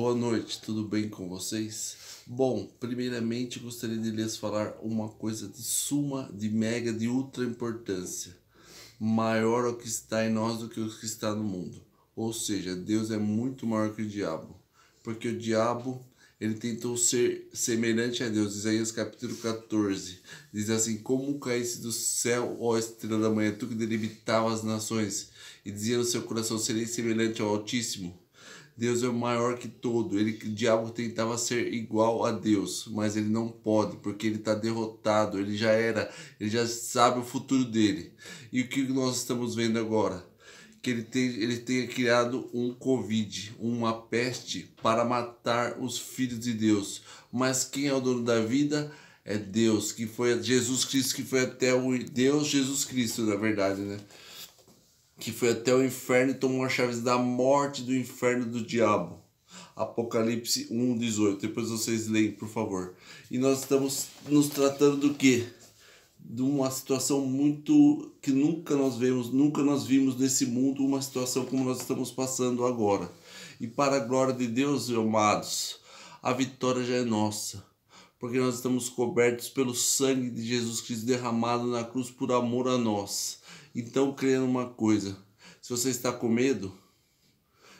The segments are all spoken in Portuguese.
Boa noite, tudo bem com vocês? Bom, primeiramente gostaria de lhes falar uma coisa de suma, de mega, de ultra importância. Maior o que está em nós do que o que está no mundo. Ou seja, Deus é muito maior que o diabo. Porque o diabo, ele tentou ser semelhante a Deus. Isaías capítulo 14 diz assim: Como caísse do céu, ó estrela da manhã, tu que delimitava as nações, e dizia no seu coração: Serei semelhante ao Altíssimo Deus é maior que todo. Ele, o diabo tentava ser igual a Deus, mas ele não pode, porque ele está derrotado. Ele já era, ele já sabe o futuro dele. E o que nós estamos vendo agora? Que ele, tem, ele tenha criado um Covid, uma peste, para matar os filhos de Deus. Mas quem é o dono da vida? É Deus, que foi Jesus Cristo, que foi até o Deus Jesus Cristo, na verdade, né? que foi até o inferno e tomou as chaves da morte do inferno do diabo. Apocalipse 1:18. Depois vocês leem, por favor. E nós estamos nos tratando do quê? De uma situação muito que nunca nós vemos, nunca nós vimos nesse mundo uma situação como nós estamos passando agora. E para a glória de Deus, amados, a vitória já é nossa porque nós estamos cobertos pelo sangue de Jesus Cristo derramado na cruz por amor a nós. Então creia numa coisa: se você está com medo,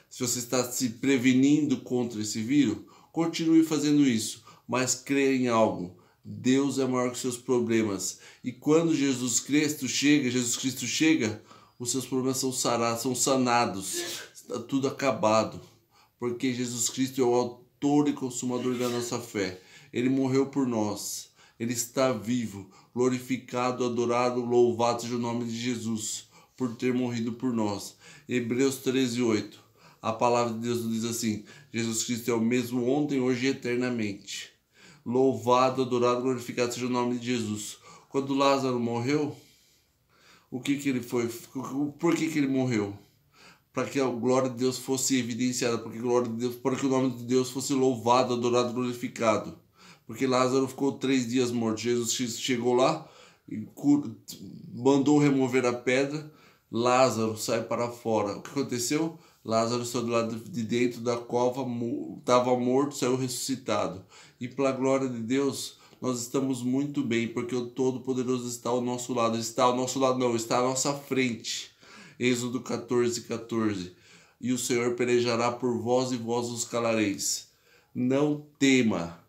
se você está se prevenindo contra esse vírus, continue fazendo isso, mas creia em algo. Deus é maior que seus problemas. E quando Jesus Cristo chega, Jesus Cristo chega, os seus problemas são sarados, são sanados. Está tudo acabado. Porque Jesus Cristo é o autor e consumador da nossa fé. Ele morreu por nós. Ele está vivo glorificado, adorado, louvado seja o nome de Jesus por ter morrido por nós. Hebreus 13, 8. A palavra de Deus diz assim: Jesus Cristo é o mesmo ontem, hoje e eternamente. Louvado, adorado, glorificado seja o nome de Jesus. Quando Lázaro morreu, o que que ele foi? Por que que ele morreu? Para que a glória de Deus fosse evidenciada, para que glória de Deus, para que o nome de Deus fosse louvado, adorado, glorificado porque Lázaro ficou três dias morto. Jesus chegou lá, mandou remover a pedra, Lázaro sai para fora. O que aconteceu? Lázaro saiu do lado de dentro da cova, estava morto, saiu ressuscitado. E pela glória de Deus, nós estamos muito bem, porque o Todo-Poderoso está ao nosso lado. Está ao nosso lado, não, está à nossa frente. Êxodo 14, 14. E o Senhor pelejará por vós e vós os calareis. Não tema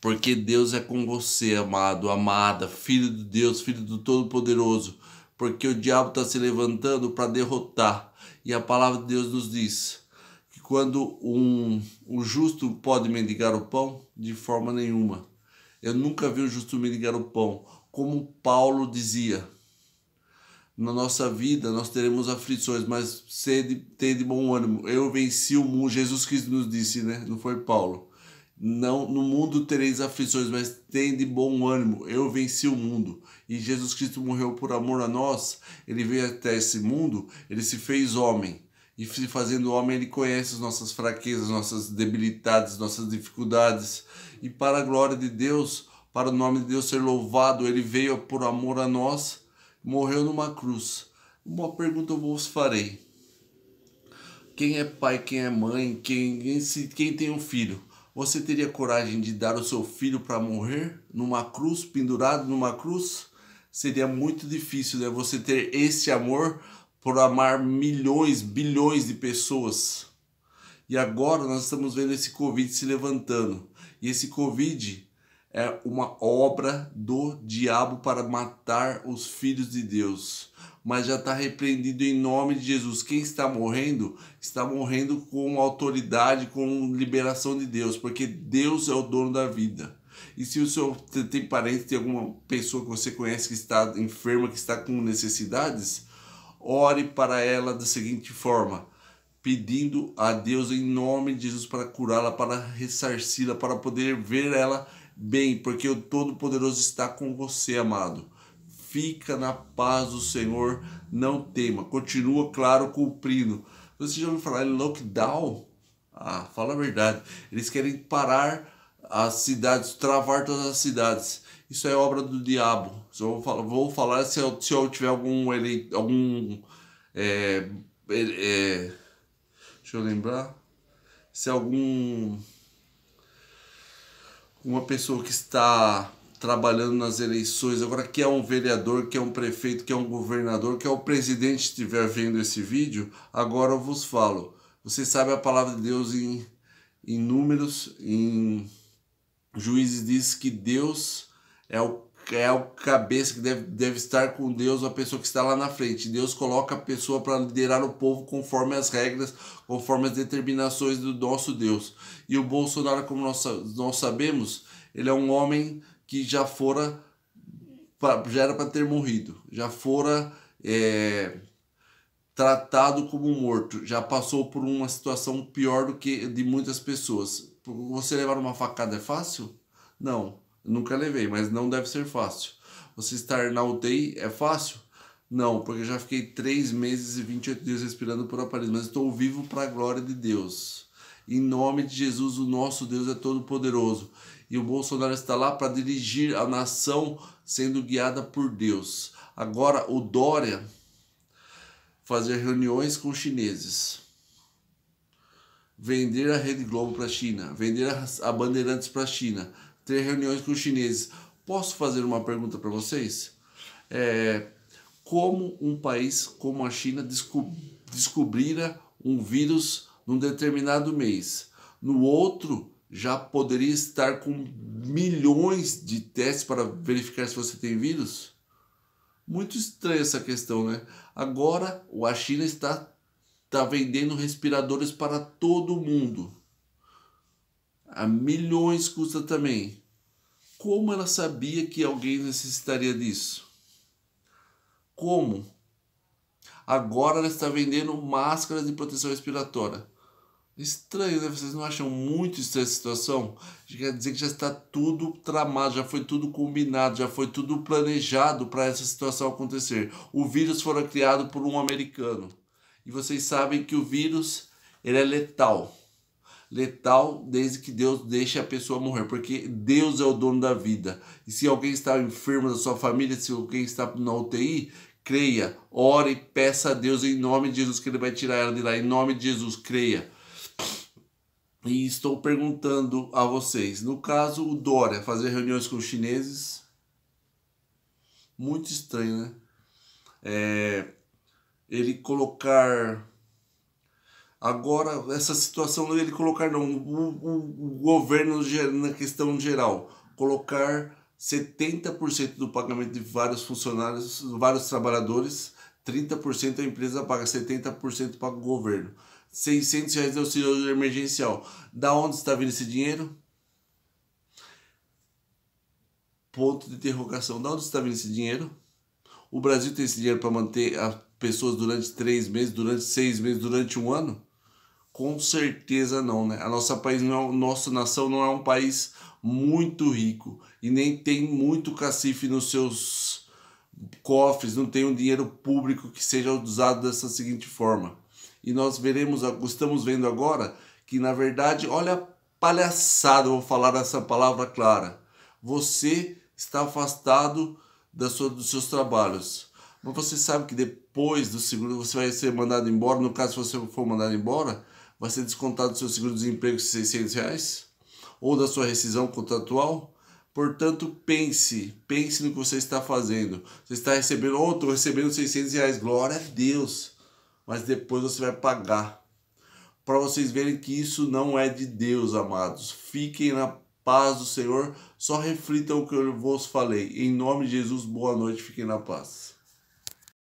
porque Deus é com você, amado, amada, filho de Deus, filho do Todo-Poderoso, porque o diabo está se levantando para derrotar. E a palavra de Deus nos diz que quando um, um justo pode mendigar o pão, de forma nenhuma. Eu nunca vi o um justo mendigar o pão. Como Paulo dizia, na nossa vida nós teremos aflições, mas sede, tem de bom ânimo. Eu venci o mundo, Jesus Cristo nos disse, né? Não foi Paulo não, no mundo tereis aflições, mas de bom ânimo. Eu venci o mundo. E Jesus Cristo morreu por amor a nós. Ele veio até esse mundo, ele se fez homem. E se fazendo homem, ele conhece as nossas fraquezas, nossas debilidades, nossas dificuldades. E para a glória de Deus, para o nome de Deus ser louvado, ele veio por amor a nós, morreu numa cruz. Uma pergunta eu vos farei: quem é pai, quem é mãe, quem, quem, quem tem um filho? Você teria coragem de dar o seu filho para morrer numa cruz, pendurado numa cruz? Seria muito difícil, né? Você ter esse amor por amar milhões, bilhões de pessoas. E agora nós estamos vendo esse Covid se levantando. E esse Covid é uma obra do diabo para matar os filhos de Deus. Mas já está repreendido em nome de Jesus. Quem está morrendo, está morrendo com autoridade, com liberação de Deus, porque Deus é o dono da vida. E se o seu tem parente, tem alguma pessoa que você conhece que está enferma, que está com necessidades, ore para ela da seguinte forma: pedindo a Deus em nome de Jesus para curá-la, para ressarci-la, para poder ver ela bem, porque o Todo-Poderoso está com você, amado. Fica na paz do Senhor, não tema. Continua, claro, cumprindo. Você já ouviu falar em lockdown? Ah, fala a verdade. Eles querem parar as cidades, travar todas as cidades. Isso é obra do diabo. Vou falar, vou falar, se, eu, se eu tiver algum eleito, algum é, é, é, deixa eu lembrar, se algum uma pessoa que está trabalhando nas eleições, agora que é um vereador, que é um prefeito, que é um governador, que é o presidente estiver vendo esse vídeo, agora eu vos falo. Você sabe a palavra de Deus em, em números, em Juízes diz que Deus é o é o cabeça que deve, deve estar com Deus, a pessoa que está lá na frente. Deus coloca a pessoa para liderar o povo conforme as regras, conforme as determinações do nosso Deus. E o Bolsonaro, como nós, nós sabemos, ele é um homem que já fora já era para ter morrido, já fora é, tratado como morto, já passou por uma situação pior do que de muitas pessoas. Você levar uma facada é fácil? Não. Nunca levei, mas não deve ser fácil. Você estar na UTI é fácil? Não, porque já fiquei 3 meses e 28 dias respirando por aparelho, mas estou vivo para a glória de Deus. Em nome de Jesus, o nosso Deus é todo-poderoso. E o Bolsonaro está lá para dirigir a nação sendo guiada por Deus. Agora, o Dória fazer reuniões com chineses vender a Rede Globo para a China, vender a Bandeirantes para a China, ter reuniões com os chineses. Posso fazer uma pergunta para vocês? É, como um país como a China desco descobrira um vírus num determinado mês? No outro, já poderia estar com milhões de testes para verificar se você tem vírus? Muito estranha essa questão, né? Agora a China está, está vendendo respiradores para todo mundo a milhões custa também. Como ela sabia que alguém necessitaria disso? Como? Agora ela está vendendo máscaras de proteção respiratória. Estranho, né? Vocês não acham muito estranha essa situação? Quer dizer que já está tudo tramado, já foi tudo combinado, já foi tudo planejado para essa situação acontecer. O vírus foi criado por um americano. E vocês sabem que o vírus ele é letal letal desde que Deus deixe a pessoa morrer, porque Deus é o dono da vida. E se alguém está enfermo da sua família, se alguém está na UTI, creia, ore, peça a Deus em nome de Jesus que ele vai tirar ela de lá, em nome de Jesus, creia. E estou perguntando a vocês, no caso o Dória fazer reuniões com os chineses, muito estranho, né? É, ele colocar Agora, essa situação ele colocar, não, o, o, o governo na questão geral, colocar 70% do pagamento de vários funcionários, vários trabalhadores, 30% a empresa paga, 70% paga o governo. 600 reais de é auxílio emergencial. Da onde está vindo esse dinheiro? Ponto de interrogação. Da onde está vindo esse dinheiro? O Brasil tem esse dinheiro para manter as pessoas durante três meses, durante seis meses, durante um ano? Com certeza não, né? A nossa país não é, nossa nação não é um país muito rico e nem tem muito cacife nos seus cofres, não tem um dinheiro público que seja usado dessa seguinte forma. E nós veremos, estamos vendo agora que na verdade, olha palhaçada, vou falar essa palavra clara. Você está afastado da sua, dos seus trabalhos. Mas você sabe que depois do segundo você vai ser mandado embora, no caso se você for mandado embora, vai ser descontado do seu seguro-desemprego de R$ reais ou da sua rescisão contratual. Portanto, pense, pense no que você está fazendo. Você está recebendo, ou oh, estou recebendo 600 reais, glória a Deus. Mas depois você vai pagar. Para vocês verem que isso não é de Deus, amados. Fiquem na paz do Senhor. Só reflitam o que eu vos falei. Em nome de Jesus, boa noite, fiquem na paz.